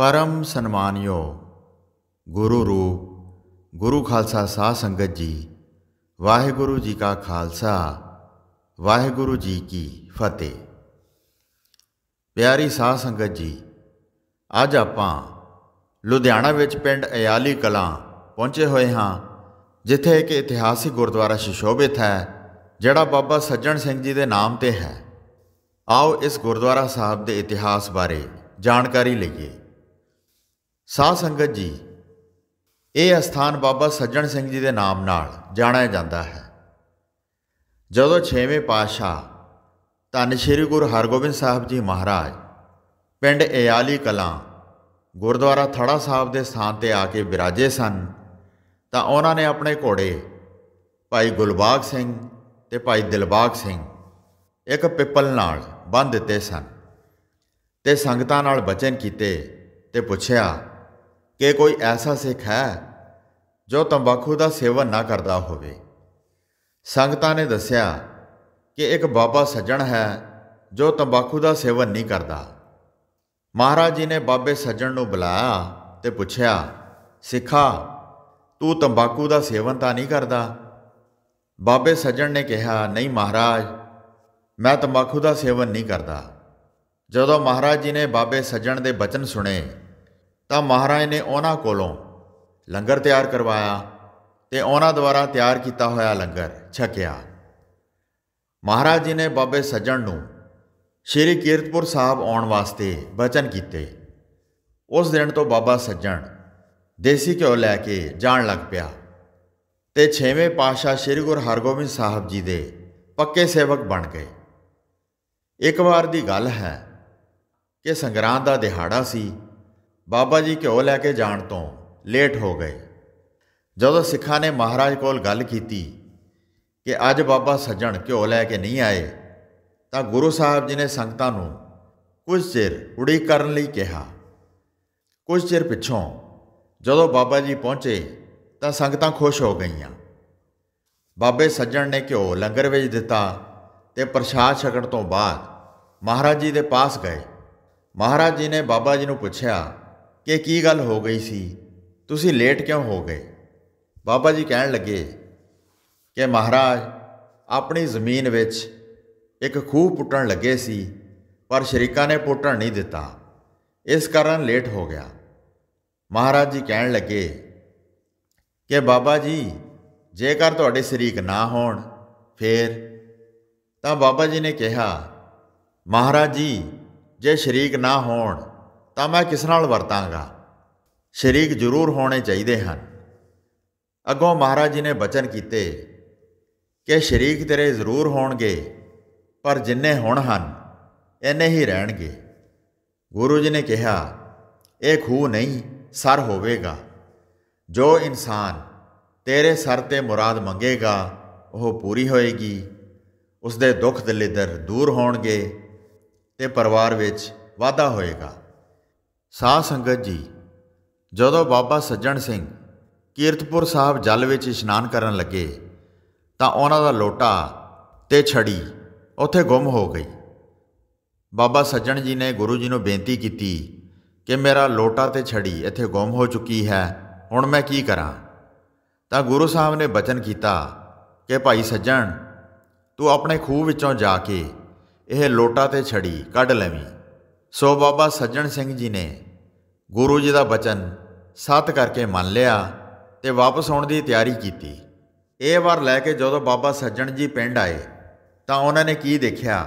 ਪਰਮ ਸਨਮਾਨਯੋ ਗੁਰੂ ਰੂਪ ਗੁਰੂ ਖਾਲਸਾ ਸਾਧ ਸੰਗਤ ਜੀ ਵਾਹਿਗੁਰੂ ਜੀ ਕਾ ਖਾਲਸਾ ਵਾਹਿਗੁਰੂ ਜੀ ਕੀ ਫਤਿਹ ਪਿਆਰੀ ਸਾਧ ਸੰਗਤ ਜੀ ਅੱਜ ਆਪਾਂ ਲੁਧਿਆਣਾ ਵਿੱਚ ਪਿੰਡ ਅਯਾਲੀ ਕਲਾਂ ਪਹੁੰਚੇ ਹੋਏ ਹਾਂ ਜਿੱਥੇ ਇੱਕ ਇਤਿਹਾਸਿਕ ਗੁਰਦੁਆਰਾ ਸ਼ਿਸ਼ੋਭਿਤ ਹੈ ਜਿਹੜਾ ਬਾਬਾ ਸੱਜਣ ਸਿੰਘ ਜੀ ਦੇ ਨਾਮ ਤੇ ਹੈ ਆਓ ਇਸ ਗੁਰਦੁਆਰਾ ਸਾਹਿਬ ਦੇ ਇਤਿਹਾਸ ਬਾਰੇ ਜਾਣਕਾਰੀ ਲਈਏ ਸਾਧ ਸੰਗਤ ਜੀ ਇਹ ਅਸਥਾਨ ਬਾਬਾ ਸੱਜਣ ਸਿੰਘ ਜੀ ਦੇ ਨਾਮ ਨਾਲ ਜਾਣਿਆ ਜਾਂਦਾ ਹੈ ਜਦੋਂ 6ਵੇਂ ਪਾਤਸ਼ਾਹ ਧੰਨ ਸ਼੍ਰੀ ਗੁਰੂ ਹਰਗੋਬਿੰਦ ਸਾਹਿਬ ਜੀ ਮਹਾਰਾਜ ਪਿੰਡ ਇਆਲੀ ਕਲਾਂ ਗੁਰਦੁਆਰਾ ਥੜਾ ਸਾਹਿਬ ਦੇ ਸਥਾਨ ਤੇ ਆ ਕੇ ਬਿਰਾਜੇ ਸਨ ਤਾਂ ਉਹਨਾਂ ਨੇ ਆਪਣੇ ਘੋੜੇ ਭਾਈ ਗੁਲਬਾਗ ਸਿੰਘ ਤੇ ਭਾਈ ਦਿਲਬਾਗ ਸਿੰਘ ਇੱਕ ਪਿੱਪਲ ਨਾਲ ਬੰਨ੍ਹ ਦਿੱਤੇ ਸਨ ਤੇ ਸੰਗਤਾਂ ਨਾਲ ਬਚਨ ਕੀਤੇ ਤੇ ਪੁੱਛਿਆ ਕਿ ਕੋਈ ਐਸਾ ਸਿੱਖ ਹੈ ਜੋ ਤੰਬਾਕੂ ਦਾ ਸੇਵਨ ਨਾ ਕਰਦਾ ਹੋਵੇ ਸੰਗਤਾਂ ਨੇ ਦੱਸਿਆ ਕਿ ਇੱਕ ਬਾਬਾ ਸੱਜਣ ਹੈ ਜੋ ਤੰਬਾਕੂ ਦਾ ਸੇਵਨ ਨਹੀਂ ਕਰਦਾ ਮਹਾਰਾਜ ਜੀ ਨੇ ਬਾਬੇ ਸੱਜਣ ਨੂੰ ਬੁਲਾਇਆ ਤੇ ਪੁੱਛਿਆ ਸਿੱਖਾ ਤੂੰ ਤੰਬਾਕੂ ਦਾ ਸੇਵਨ ਤਾਂ ਨਹੀਂ ਕਰਦਾ ਬਾਬੇ ਸੱਜਣ ਨੇ ਕਿਹਾ ਨਹੀਂ ਮਹਾਰਾਜ ਮੈਂ ਤੰਬਾਕੂ ਦਾ ਸੇਵਨ ਨਹੀਂ ਕਰਦਾ ਜਦੋਂ ਮਹਾਰਾਜ ਜੀ ਨੇ ਬਾਬੇ ਸੱਜਣ ਦੇ ਬਚਨ ਸੁਣੇ ਤਾਂ ਮਹਾਰਾਜ ਨੇ ਉਹਨਾਂ ਕੋਲੋਂ ਲੰਗਰ ਤਿਆਰ ਕਰਵਾਇਆ ਤੇ ਉਹਨਾਂ ਦੁਆਰਾ ਤਿਆਰ ਕੀਤਾ ਹੋਇਆ ਲੰਗਰ ਛਕਿਆ ਮਹਾਰਾਜ ਜੀ ਨੇ ਬਾਬੇ ਸੱਜਣ ਨੂੰ ਸ਼੍ਰੀ ਕੀਰਤਪੁਰ ਸਾਹਿਬ ਆਉਣ ਵਾਸਤੇ ਬਚਨ ਕੀਤੇ ਉਸ ਦਿਨ ਤੋਂ ਬਾਬਾ ਸੱਜਣ ਦੇਸੀ ਘਿਓ ਲੈ ਕੇ ਜਾਣ ਲੱਗ ਪਿਆ ਤੇ 6ਵੇਂ ਪਾਸ਼ਾ ਸ੍ਰੀ ਗੁਰੂ ਹਰਗੋਬਿੰਦ ਸਾਹਿਬ ਜੀ ਦੇ ਪੱਕੇ ਸੇਵਕ ਬਣ ਗਏ ਇੱਕ ਵਾਰ ਦੀ ਗੱਲ ਹੈ ਕਿ ਸੰਗਰਾਂਦ ਦਾ ਦਿਹਾੜਾ ਸੀ ਬਾਬਾ ਜੀ ਘਿਓ ਲੈ ਕੇ ਜਾਣ ਤੋਂ ਲੇਟ ਹੋ ਗਏ ਜਦੋਂ ਸਿੱਖਾਂ ਨੇ ਮਹਾਰਾਜ ਕੋਲ ਗੱਲ ਕੀਤੀ ਕਿ ਅੱਜ ਬਾਬਾ ਸੱਜਣ ਘਿਓ ਲੈ ਕੇ ਨਹੀਂ ਆਏ ਤਾਂ ਗੁਰੂ ਸਾਹਿਬ ਜੀ ਨੇ ਸੰਗਤਾਂ ਨੂੰ ਕੁਝ ਚਿਰ ਉਡੀਕ ਕਰਨ ਲਈ ਕਿਹਾ ਕੁਝ ਚਿਰ ਪਿੱਛੋਂ ਜਦੋਂ ਬਾਬਾ ਜੀ ਪਹੁੰਚੇ ਤਾਂ ਸੰਗਤਾਂ ਖੁਸ਼ ਹੋ ਗਈਆਂ ਬਾਬੇ ਸੱਜਣ ਨੇ ਘਿਓ ਲੰਗਰ ਵਿੱਚ ਦਿੱਤਾ ਤੇ ਪ੍ਰਸ਼ਾਦ ਛਕਣ ਤੋਂ ਬਾਅਦ ਮਹਾਰਾਜ ਜੀ ਦੇ ਪਾਸ ਗਏ ਮਹਾਰਾਜ ਜੀ ਨੇ ਬਾਬਾ ਜੀ ਨੂੰ ਪੁੱਛਿਆ ਕਿ ਕੀ ਗੱਲ ਹੋ ਗਈ ਸੀ ਤੁਸੀਂ ਲੇਟ ਕਿਉਂ ਹੋ ਗਏ ਬਾਬਾ ਜੀ ਕਹਿਣ ਲੱਗੇ ਕਿ ਮਹਾਰਾਜ ਆਪਣੀ ਜ਼ਮੀਨ ਵਿੱਚ ਇੱਕ ਖੂਹ ਪੁੱਟਣ ਲੱਗੇ ਸੀ ਪਰ ਸ਼ਰੀਕਾ ਨੇ ਪੁੱਟਣ ਨਹੀਂ ਦਿੱਤਾ ਇਸ ਕਾਰਨ ਲੇਟ ਹੋ ਗਿਆ ਮਹਾਰਾਜ ਜੀ ਕਹਿਣ ਲੱਗੇ ਕਿ ਬਾਬਾ ਜੀ ਜੇਕਰ ਤੁਹਾਡੇ ਸ਼ਰੀਕ ਨਾ ਹੋਣ ਫੇਰ ਤਾਂ ਬਾਬਾ ਜੀ ਨੇ ਕਿਹਾ ਮਹਾਰਾਜ ਜੀ ਜੇ ਸ਼ਰੀਕ ਨਾ ਹੋਣ ਤਾਂ ਮੈਂ ਕਿਸ ਨਾਲ ਵਰਤਾਂਗਾ ਸ਼ਰੀਕ ਜ਼ਰੂਰ ਹੋਣੇ ਚਾਹੀਦੇ ਹਨ ਅੱਗੋਂ ਮਹਾਰਾਜ ਜੀ ਨੇ ਬਚਨ ਕੀਤੇ ਕਿ ਸ਼ਰੀਕ ਤੇਰੇ ਜ਼ਰੂਰ ਹੋਣਗੇ ਪਰ ਜਿੰਨੇ ਹੁਣ ਹਨ ਇੰਨੇ ਹੀ ਰਹਿਣਗੇ ਗੁਰੂ ਜੀ ਨੇ ਕਿਹਾ ਇਹ ਖੂ ਨਹੀਂ ਸਰ ਹੋਵੇਗਾ ਜੋ ਇਨਸਾਨ ਤੇਰੇ ਸਰ ਤੇ ਮੁਰਾਦ ਮੰਗੇਗਾ ਉਹ ਪੂਰੀ ਹੋਏਗੀ ਉਸ ਦੇ ਦੁੱਖ ਦਲਿੱਦਰ ਦੂਰ ਹੋਣਗੇ ਤੇ ਪਰਿਵਾਰ ਵਿੱਚ ਵਾਧਾ ਹੋਏਗਾ ਸਾਹ ਸੰਗਤ ਜੀ ਜਦੋਂ ਬਾਬਾ ਸੱਜਣ ਸਿੰਘ ਕੀਰਤਪੁਰ ਸਾਹਿਬ ਜਲ ਵਿੱਚ ਇਸ਼ਨਾਨ ਕਰਨ ਲੱਗੇ ਤਾਂ ਉਹਨਾਂ ਦਾ ਲੋਟਾ ਤੇ ਛੜੀ ਉੱਥੇ ਗੁੰਮ ਹੋ ਗਈ ਬਾਬਾ ਸੱਜਣ ਜੀ ਨੇ ਗੁਰੂ ਜੀ ਨੂੰ ਬੇਨਤੀ ਕੀਤੀ ਕਿ ਮੇਰਾ ਲੋਟਾ ਤੇ ਛੜੀ ਇੱਥੇ ਗੁੰਮ ਹੋ ਚੁੱਕੀ ਹੈ ਹੁਣ ਮੈਂ ਕੀ ਕਰਾਂ ਤਾਂ ਗੁਰੂ ਸਾਹਿਬ ਨੇ ਬਚਨ ਕੀਤਾ ਕਿ ਭਾਈ ਸੱਜਣ ਤੂੰ ਆਪਣੇ ਖੂਹ ਵਿੱਚੋਂ ਜਾ ਕੇ ਇਹ ਲੋਟਾ ਤੇ ਛੜੀ ਕੱਢ ਲੈਵੀਂ ਸੋ ਬਾਬਾ ਸੱਜਣ ਸਿੰਘ ਜੀ ਨੇ ਗੁਰੂ ਜੀ ਦਾ ਬਚਨ ਸਾਤ ਕਰਕੇ ਮੰਨ ਲਿਆ ਤੇ ਵਾਪਸ ਆਉਣ ਦੀ ਤਿਆਰੀ ਕੀਤੀ ਇਹ ਵਾਰ ਲੈ ਕੇ ਜਦੋਂ ਬਾਬਾ ਸੱਜਣ ਜੀ ਪਿੰਡ ਆਏ ਤਾਂ ਉਹਨਾਂ ਨੇ ਕੀ ਦੇਖਿਆ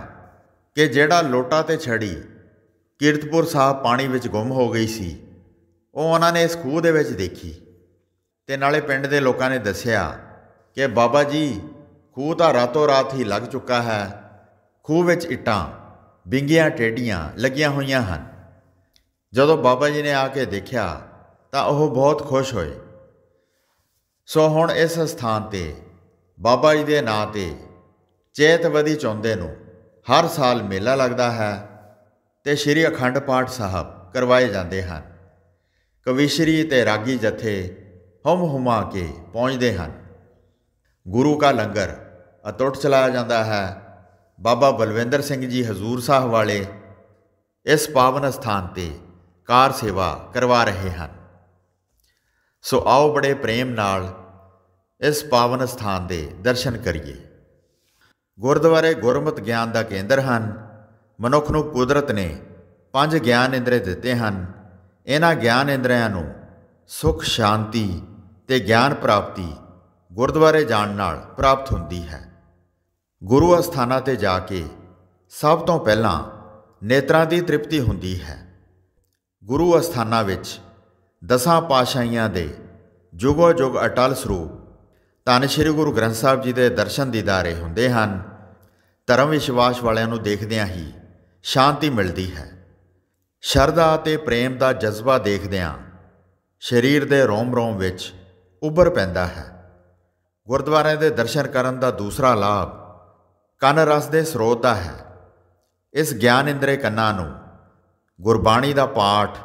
ਕਿ ਜਿਹੜਾ ਲੋਟਾ ਤੇ ਛੜੀ ਕੀਰਤਪੁਰ ਸਾਹਿਬ ਪਾਣੀ ਵਿੱਚ ਗੁੰਮ ਹੋ ਗਈ ਸੀ ਉਹ ਉਹਨਾਂ ਨੇ ਇਸ ਖੂਹ ਦੇ ਵਿੱਚ ਦੇਖੀ ਤੇ ਨਾਲੇ ਪਿੰਡ ਦੇ ਲੋਕਾਂ ਨੇ ਦੱਸਿਆ ਕਿ ਬਾਬਾ ਜੀ ਖੂਹ ਤਾਂ ਰਾਤੋਂ ਰਾਤ ਹੀ ਲੱਗ ਚੁੱਕਾ ਹੈ ਖੂਹ ਵਿੱਚ ਇੱਟਾਂ ਵਿੰਗੀਆਂ ਟੇਡੀਆਂ ਲੱਗੀਆਂ ਹੋਈਆਂ ਹਨ ਜਦੋਂ ਬਾਬਾ ਜੀ ਨੇ ਆ ਕੇ ਦੇਖਿਆ ਤਾਂ ਉਹ ਬਹੁਤ ਖੁਸ਼ ਹੋਏ ਸੋ ਹੁਣ ਇਸ ਸਥਾਨ ਤੇ ਬਾਬਾ ਜੀ ਦੇ ਨਾਂ ਤੇ ਚੇਤਵਦੀ ਚੌਂਦੇ ਨੂੰ ਹਰ ਸਾਲ ਮੇਲਾ ਲੱਗਦਾ ਹੈ ਤੇ ਸ੍ਰੀ ਅਖੰਡ ਪਾਠ ਸਾਹਿਬ ਕਰਵਾਏ ਜਾਂਦੇ ਹਨ ਕਵੀਸ਼ਰੀ ਤੇ ਰਾਗੀ ਜਥੇ ਹਮ ਹੁਮਾ ਕੇ ਪਹੁੰਚਦੇ ਹਨ ਗੁਰੂ ਕਾ ਲੰਗਰ ਅਟੁੱਟ ਚਲਾਇਆ ਜਾਂਦਾ ਹੈ ਬਾਬਾ ਬਲਵਿੰਦਰ ਸਿੰਘ ਜੀ ਹਜ਼ੂਰ ਸਾਹਿਬ ਵਾਲੇ ਇਸ ਪਾਵਨ ਸਥਾਨ ਤੇ ਕਾਰ ਸੇਵਾ ਕਰਵਾ ਰਹੇ ਹਨ ਸੋ ਆਓ ਬੜੇ ਪ੍ਰੇਮ ਨਾਲ ਇਸ ਪਾਵਨ ਸਥਾਨ ਦੇ ਦਰਸ਼ਨ ਕਰੀਏ ਗੁਰਦੁਆਰੇ ਗੁਰਮਤ ਗਿਆਨ ਦਾ ਕੇਂਦਰ ਹਨ ਮਨੁੱਖ ਨੂੰ ਕੁਦਰਤ ਨੇ ਪੰਜ ਗਿਆਨ ਇੰਦਰੇ ਦਿੱਤੇ ਹਨ ਇਹਨਾਂ ਗਿਆਨ ਇੰਦਰਿਆਂ ਨੂੰ ਸੁਖ ਸ਼ਾਂਤੀ ਤੇ ਗਿਆਨ ਪ੍ਰਾਪਤੀ ਗੁਰਦੁਆਰੇ ਜਾਣ ਨਾਲ ਪ੍ਰਾਪਤ ਹੁੰਦੀ ਹੈ ਗੁਰੂ ਅਸਥਾਨਾਂ ਤੇ ਜਾ ਕੇ ਸਭ ਤੋਂ ਪਹਿਲਾਂ ਨੇਤਰਾਂ ਦੀ ਤ੍ਰਿਪਤੀ ਹੁੰਦੀ ਹੈ ਗੁਰੂ ਅਸਥਾਨਾਂ ਵਿੱਚ ਦਸਾਂ ਪਾਸ਼ਾਈਆਂ ਦੇ ਜੁਗੋ ਜੁਗ ਅਟਲ ਸਰੂਪ ਧੰਨ ਸ਼੍ਰੀ ਗੁਰੂ ਗ੍ਰੰਥ ਸਾਹਿਬ ਜੀ ਦੇ ਦਰਸ਼ਨ ਦੀਦਾਰੇ ਹੁੰਦੇ ਹਨ ਧਰਮ ਵਿਸ਼ਵਾਸ ਵਾਲਿਆਂ ਨੂੰ ਦੇਖਦਿਆਂ ਹੀ ਸ਼ਾਂਤੀ ਮਿਲਦੀ ਹੈ ਸ਼ਰਧਾ ਅਤੇ ਪ੍ਰੇਮ ਦਾ ਜਜ਼ਬਾ ਦੇਖਦਿਆਂ ਸਰੀਰ ਦੇ ਰੋਮ-ਰੋਮ ਵਿੱਚ ਉੱਭਰ ਪੈਂਦਾ ਹੈ ਗੁਰਦੁਆਰੇ ਦੇ ਦਰਸ਼ਨ ਕਰਨ ਦਾ ਦੂਸਰਾ ਲਾਭ ਕੰਨ ਰਸ ਦੇ ਸਰੋਤਾ ਹੈ ਇਸ ਗਿਆਨ ਇੰਦਰੇ ਕੰਨਾਂ ਨੂੰ ਗੁਰਬਾਣੀ ਦਾ ਪਾਠ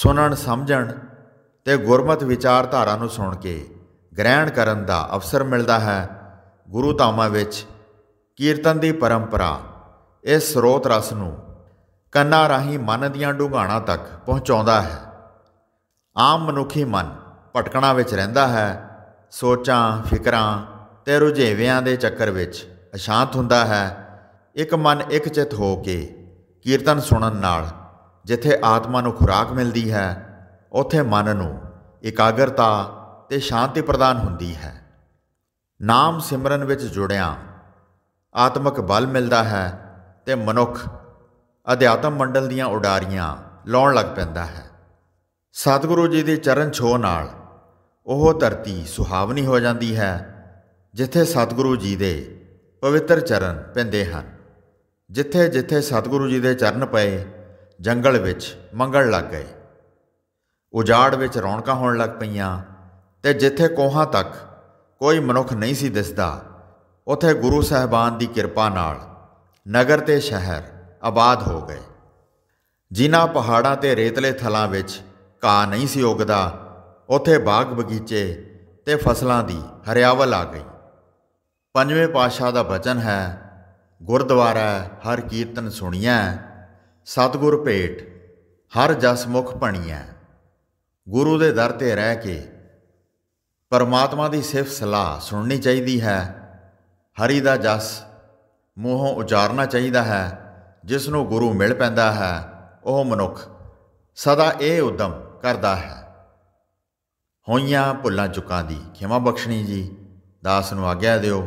ਸੁਣਨ ਸਮਝਣ ਤੇ ਗੁਰਮਤ ਵਿਚਾਰਧਾਰਾ ਨੂੰ ਸੁਣ ਕੇ ਗ੍ਰਹਿਣ ਕਰਨ ਦਾ ਅਵਸਰ ਮਿਲਦਾ ਹੈ ਗੁਰੂ ਧਾਮਾਂ ਵਿੱਚ ਕੀਰਤਨ ਦੀ ਪਰੰਪਰਾ ਇਸ ਸਰੋਤ ਰਸ ਨੂੰ ਕੰਨਾਂ ਰਾਹੀਂ ਮਨ ਦੀਆਂ ਡੁਗਾਣਾ ਤੱਕ ਪਹੁੰਚਾਉਂਦਾ ਹੈ ਆਮ ਮਨੁੱਖੀ ਮਨ ਭਟਕਣਾ ਵਿੱਚ ਰਹਿੰਦਾ ਹੈ ਸੋਚਾਂ ਫਿਕਰਾਂ ਤੇ ਰੁਝੇਵਿਆਂ ਦੇ ਚੱਕਰ ਵਿੱਚ ਅਸ਼ਾਂਤ ਹੁੰਦਾ ਹੈ ਇੱਕ ਮਨ ਇੱਕ ਚਿਤ ਹੋ ਕੇ ਕੀਰਤਨ ਸੁਣਨ ਨਾਲ ਜਿੱਥੇ ਆਤਮਾ ਨੂੰ ਖੁਰਾਕ ਮਿਲਦੀ ਹੈ ਉਥੇ ਮਨ ਨੂੰ ਇਕਾਗਰਤਾ ਤੇ ਸ਼ਾਂਤੀ ਪ੍ਰਦਾਨ ਹੁੰਦੀ ਹੈ ਨਾਮ ਸਿਮਰਨ ਵਿੱਚ ਜੁੜਿਆ ਆਤਮਿਕ ਬਲ ਮਿਲਦਾ ਹੈ ਤੇ ਮਨੁੱਖ ਅਧਿਆਤਮ ਮੰਡਲ ਦੀਆਂ ਉਡਾਰੀਆਂ ਲਾਉਣ ਲੱਗ ਪੈਂਦਾ ਹੈ ਸਤਿਗੁਰੂ ਜੀ ਦੇ ਚਰਨ ਛੋਹ ਨਾਲ ਉਹ ਧਰਤੀ ਸੁਹਾਵਣੀ ਹੋ ਜਾਂਦੀ ਹੈ ਜਿੱਥੇ ਸਤਿਗੁਰੂ ਜੀ ਦੇ ਪਵਿੱਤਰ ਚਰਨ ਪੈਂਦੇ ਹਨ ਜਿੱਥੇ ਜਿੱਥੇ ਸਤਿਗੁਰੂ ਜੀ ਦੇ ਚਰਨ ਪਏ ਜੰਗਲ ਵਿੱਚ ਮੰਗਲ ਲੱਗ ਗਏ ਉਜਾੜ ਵਿੱਚ ਰੌਣਕਾਂ ਹੋਣ ਲੱਗ ਪਈਆਂ ਤੇ ਜਿੱਥੇ ਕੋਹਾਂ ਤੱਕ ਕੋਈ ਮਨੁੱਖ ਨਹੀਂ ਸੀ ਦਿਸਦਾ ਉਥੇ ਗੁਰੂ ਸਾਹਿਬਾਨ ਦੀ ਕਿਰਪਾ ਨਾਲ ਨਗਰ ਤੇ ਸ਼ਹਿਰ ਆਬਾਦ ਹੋ ਗਏ ਜਿਨ੍ਹਾਂ ਪਹਾੜਾਂ ਤੇ ਰੇਤਲੇ ਥਲਾਂ ਵਿੱਚ ਕਾ ਨਹੀਂ ਸੀ ਉਗਦਾ ਉਥੇ ਬਾਗ ਬਗੀਚੇ ਤੇ ਫਸਲਾਂ ਦੀ ਹਰਿਆਵਲ ਆ ਗਈ ਪੰਜਵੇਂ ਪਾਤਸ਼ਾਹ ਦਾ ਬਚਨ ਹੈ ਗੁਰਦੁਆਰਾ ਹਰ ਕੀਰਤਨ ਸੁਣੀਐ ਸਤਗੁਰ ਭੇਟ ਹਰ ਜਸ ਮੁਖ ਪਣੀਐ ਗੁਰੂ ਦੇ ਦਰ ਤੇ ਰਹਿ ਕੇ ਪਰਮਾਤਮਾ ਦੀ ਸਿਫਤ ਸਲਾਹ ਸੁਣਨੀ ਚਾਹੀਦੀ ਹੈ ਹਰੀ ਦਾ ਜਸ ਮੂੰਹੋਂ ਉਚਾਰਨਾ ਚਾਹੀਦਾ ਹੈ ਜਿਸ ਨੂੰ ਗੁਰੂ ਮਿਲ ਪੈਂਦਾ ਹੈ ਉਹ ਮਨੁੱਖ ਸਦਾ ਇਹ ਉਦਮ ਕਰਦਾ ਹੈ ਹੋਈਆਂ ਭੁੱਲਾਂ ਚੁਕਾਂ ਦੀ ਖਿਮਾ ਬਖਸ਼ਣੀ ਜੀ ਦਾਸ ਨੂੰ ਆਗਿਆ ਦਿਓ